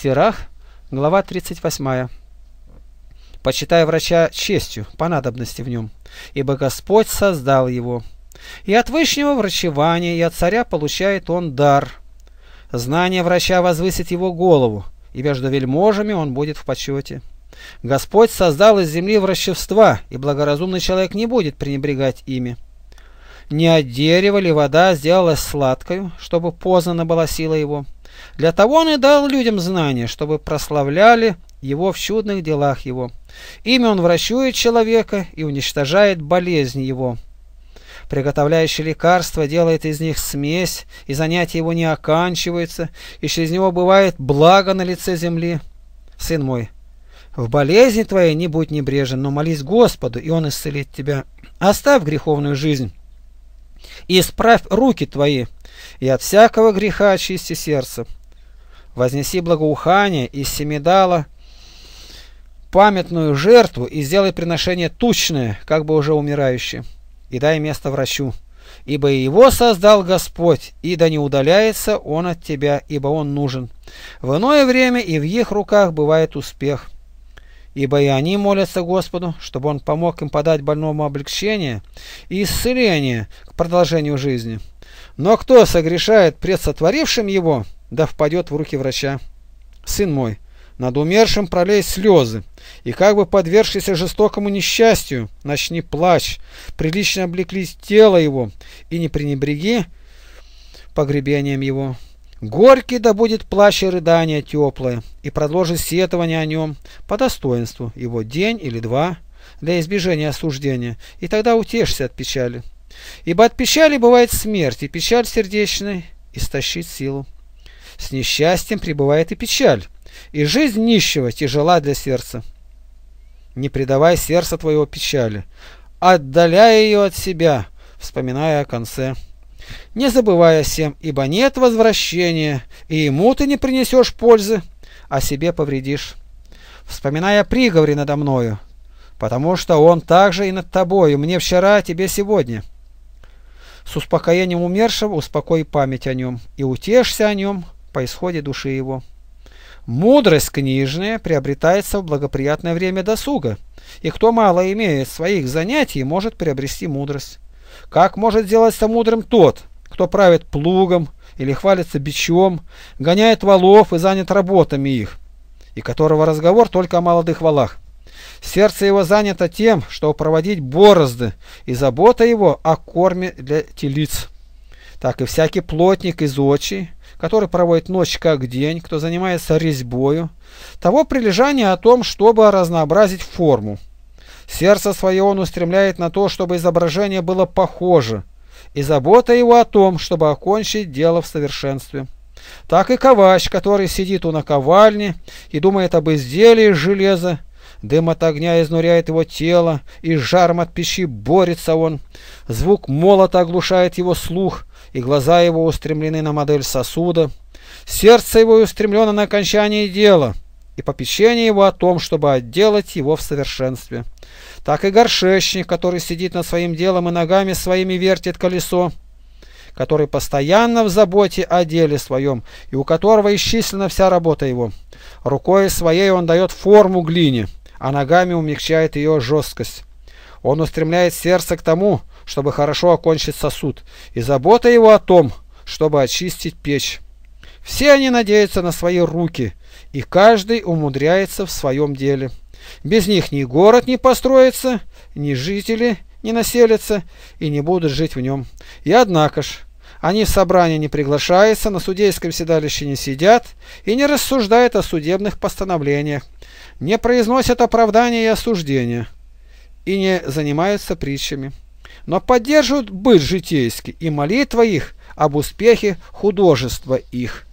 Сирах, глава 38. «Почитай врача честью, по надобности в нем, ибо Господь создал его. И от вышнего врачевания, и от царя получает он дар. Знание врача возвысит его голову, и между вельможами он будет в почете». Господь создал из земли врачевства, и благоразумный человек не будет пренебрегать ими. Не от дерева ли вода сделалась сладкою, чтобы познана была сила его? Для того он и дал людям знания, чтобы прославляли его в чудных делах его. Имя он вращует человека и уничтожает болезни его. Приготовляющий лекарства делает из них смесь, и занятие его не оканчивается, и через него бывает благо на лице земли. Сын мой, в болезни твоей не будь небрежен, но молись Господу, и Он исцелит тебя. Оставь греховную жизнь и исправь руки твои, и от всякого греха очисти сердце. Вознеси благоухание из семидала, памятную жертву и сделай приношение тучное, как бы уже умирающее, и дай место врачу. Ибо его создал Господь, и да не удаляется он от тебя, ибо он нужен. В иное время и в их руках бывает успех ибо и они молятся Господу, чтобы Он помог им подать больному облегчение и исцеление к продолжению жизни. Но кто согрешает пред сотворившим его, да впадет в руки врача. Сын мой, над умершим пролей слезы, и как бы подвергшийся жестокому несчастью, начни плач, прилично облеклись тело его, и не пренебреги погребением его. Горький да будет плащ и рыдание теплое, и продолжит сетование о нем по достоинству его день или два для избежания осуждения, и тогда утешься от печали. Ибо от печали бывает смерть, и печаль сердечная истощит силу. С несчастьем пребывает и печаль, и жизнь нищего тяжела для сердца. Не предавай сердца твоего печали, отдаляя ее от себя, вспоминая о конце не забывая всем, ибо нет возвращения, и ему ты не принесешь пользы, а себе повредишь. Вспоминая приговоре надо мною, потому что он также и над тобою, мне вчера, тебе сегодня. С успокоением умершего успокой память о нем, и утешься о нем по исходе души его. Мудрость книжная приобретается в благоприятное время досуга, и кто мало имеет своих занятий, может приобрести мудрость. Как может сделаться мудрым тот, кто правит плугом или хвалится бичом, гоняет валов и занят работами их, и которого разговор только о молодых валах? Сердце его занято тем, что проводить борозды, и забота его о корме для телиц. Так и всякий плотник из очи, который проводит ночь как день, кто занимается резьбою, того прилежание о том, чтобы разнообразить форму. Сердце свое он устремляет на то, чтобы изображение было похоже, и забота его о том, чтобы окончить дело в совершенстве. Так и ковач, который сидит у наковальни и думает об изделии из железа, Дым от огня изнуряет его тело, и жаром от пищи борется он. Звук молота оглушает его слух, и глаза его устремлены на модель сосуда. Сердце его устремлено на окончание дела — и попечение его о том, чтобы отделать его в совершенстве. Так и горшечник, который сидит над своим делом и ногами своими вертит колесо, который постоянно в заботе о деле своем, и у которого исчислена вся работа его. Рукой своей он дает форму глине, а ногами умягчает ее жесткость. Он устремляет сердце к тому, чтобы хорошо окончить сосуд, и забота его о том, чтобы очистить печь. Все они надеются на свои руки, и каждый умудряется в своем деле. Без них ни город не построится, ни жители не населятся и не будут жить в нем. И однако ж, они в собрание не приглашаются, на судейском седалище не сидят и не рассуждают о судебных постановлениях, не произносят оправдания и осуждения и не занимаются притчами, но поддерживают быт житейский и молитва их об успехе художества их.